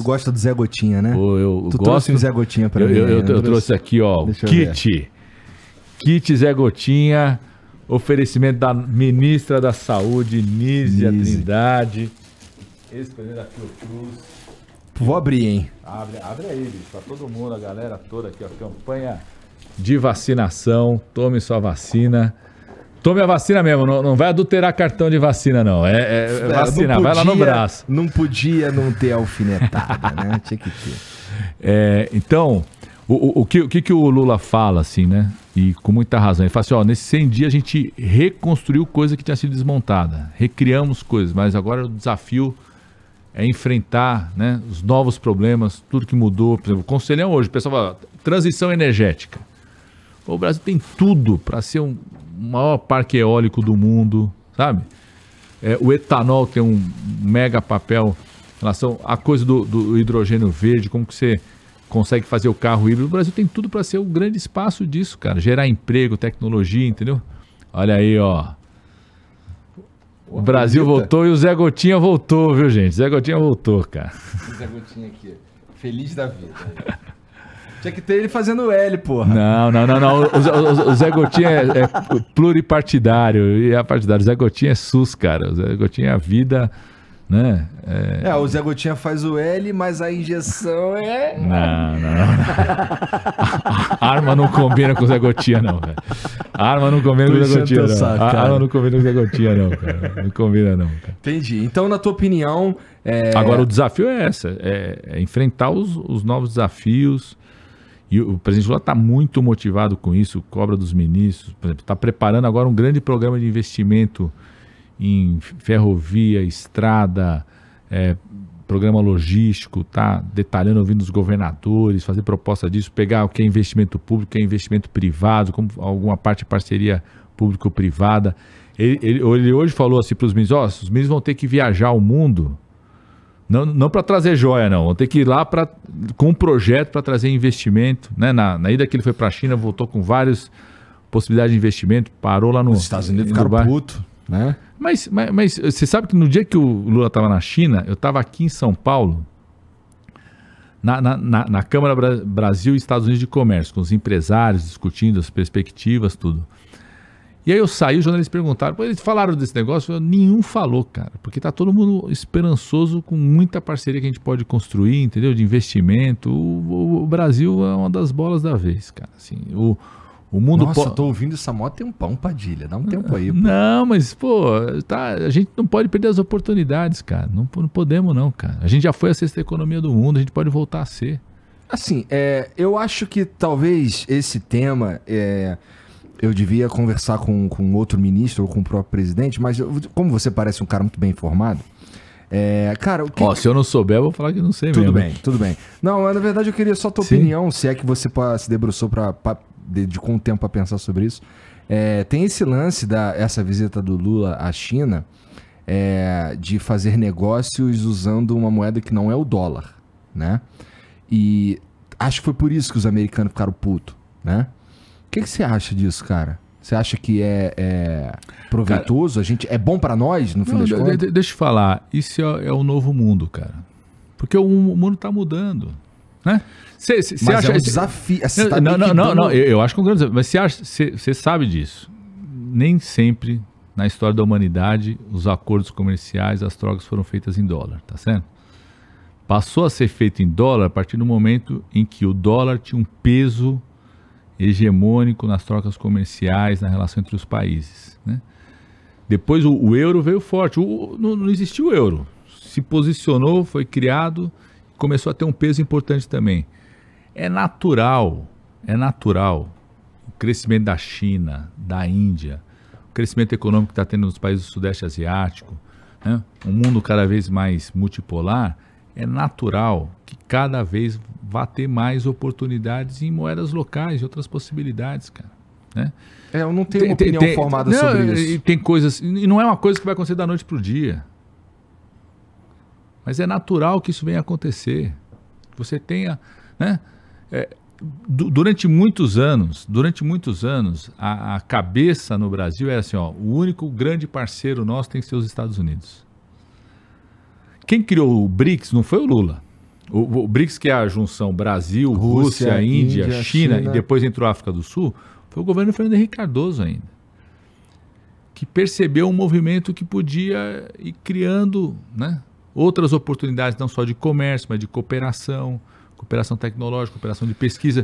Tu gosta do Zé Gotinha, né? Pô, eu tu gosto... trouxe um Zé Gotinha pra eu, mim. Eu, né? eu, eu trouxe... aqui, ó, Deixa kit. Kit Zé Gotinha, oferecimento da ministra da Saúde, Nízia Trindade. ex da Fiocruz. Vou abrir, hein? Abre, abre aí, bicho, pra todo mundo, a galera toda aqui, ó. Campanha de vacinação. Tome sua vacina. Tome a vacina mesmo, não, não vai adulterar cartão de vacina, não. É, é, é vacina, podia, vai lá no braço. Não podia não ter alfinetada, né? Tinha que ter. É, então, o, o, o, que, o que, que o Lula fala, assim, né? E com muita razão. Ele fala assim: ó, nesses 100 dias a gente reconstruiu coisa que tinha sido desmontada, recriamos coisas, mas agora o desafio é enfrentar né, os novos problemas, tudo que mudou. Por exemplo, o Conselhão hoje, o pessoal fala, transição energética. O Brasil tem tudo para ser um, o maior parque eólico do mundo, sabe? É, o etanol tem um mega papel em relação à coisa do, do hidrogênio verde, como que você consegue fazer o carro híbrido. O Brasil tem tudo para ser um grande espaço disso, cara. Gerar emprego, tecnologia, entendeu? Olha aí, ó. O Brasil voltou e o Zé Gotinha voltou, viu, gente? Zé Gotinha voltou, cara. O Zé Gotinha aqui, feliz da vida. Tinha que ter ele fazendo L, porra. Não, não, não, não. O, o, o Zé Gotinha é, é, pluripartidário e é partidário. O Zé Gotinha é SUS, cara. O Zé Gotinha é a vida, né? É... é o Zé Gotinha faz o L, mas a injeção é. Não, não. não. A arma não combina com o Zé Gotinha, não, velho. Arma não combina com o Zé Gotinha, não. A arma não combina com o Zé Gotinha, não, cara. Não combina, não. Cara. Entendi. Então, na tua opinião. É... Agora, o desafio é essa: é, é enfrentar os, os novos desafios e o presidente Lula está muito motivado com isso, cobra dos ministros, por exemplo, está preparando agora um grande programa de investimento em ferrovia, estrada, é, programa logístico, tá detalhando, ouvindo os governadores, fazer proposta disso, pegar o que é investimento público, o que é investimento privado, como alguma parte de parceria público-privada. Ele, ele, ele, hoje falou assim para os ministros, oh, os ministros vão ter que viajar o mundo não, não para trazer joia, não. Vão ter que ir lá pra, com um projeto para trazer investimento. Né? Na, na ida que ele foi para a China, voltou com várias possibilidades de investimento, parou lá nos Os Estados Unidos, ficaram puto, né? Mas, mas, mas você sabe que no dia que o Lula estava na China, eu estava aqui em São Paulo, na, na, na, na Câmara Brasil e Estados Unidos de Comércio, com os empresários discutindo as perspectivas, tudo. E aí eu saí, os jornalistas perguntaram, eles falaram desse negócio? Eu, nenhum falou, cara, porque tá todo mundo esperançoso com muita parceria que a gente pode construir, entendeu? De investimento. O, o, o Brasil é uma das bolas da vez, cara. Assim, o, o mundo Nossa, po... tô ouvindo essa um pão Padilha. Dá um tempo aí. Pô. Não, mas, pô, tá, a gente não pode perder as oportunidades, cara. Não, não podemos, não, cara. A gente já foi a sexta economia do mundo, a gente pode voltar a ser. Assim, é, eu acho que talvez esse tema. É eu devia conversar com, com outro ministro ou com o próprio presidente, mas eu, como você parece um cara muito bem informado, é, cara, que... Ó, se eu não souber, eu vou falar que não sei tudo mesmo. Tudo bem, tudo bem. Não, na verdade eu queria só a tua Sim. opinião, se é que você se debruçou pra, pra, com um tempo para pensar sobre isso. É, tem esse lance da essa visita do Lula à China é, de fazer negócios usando uma moeda que não é o dólar, né? E acho que foi por isso que os americanos ficaram putos, né? O que, você acha disso, cara? Você acha que é, é proveitoso? Cara, a gente, é bom para nós, no fim não, das contas? De, deixa eu falar. Isso é, é, o novo mundo, cara. Porque o, o mundo está mudando. Né? Cê, cê, mas acha, é um desafio. Cê, tá não, não, não, não, eu, eu acho que é um grande desafio. Mas você acha, você sabe disso. Nem sempre na história da humanidade os acordos comerciais, as trocas foram feitas em dólar, tá certo? Passou a ser feito em dólar a partir do momento em que o dólar tinha um peso hegemônico nas trocas comerciais, na relação entre os países. Né? Depois o, o, euro veio forte. O, não, não existiu o euro. Se posicionou, foi criado, começou a ter um peso importante também. É natural, é natural o crescimento da China, da Índia, o crescimento econômico que está tendo nos países do Sudeste Asiático, né? um mundo cada vez mais multipolar, é natural que cada vez vá ter mais oportunidades em moedas locais e outras possibilidades, cara. Né? É, eu não tenho tem, opinião tem, formada não, sobre isso. E tem coisas. E não é uma coisa que vai acontecer da noite para o dia. Mas é natural que isso venha acontecer. Você tenha. Né? É, durante muitos anos, durante muitos anos, a, a, cabeça no Brasil era é assim: ó, o único grande parceiro nosso tem que ser os Estados Unidos. Quem criou o BRICS não foi o Lula. O, o BRICS, que é a junção Brasil, Rússia, Rússia Índia, Índia China, China, e depois entrou a África do Sul, foi o governo Fernando Henrique Cardoso ainda. Que percebeu um movimento que podia ir criando né, outras oportunidades, não só de comércio, mas de cooperação, cooperação tecnológica, cooperação de pesquisa.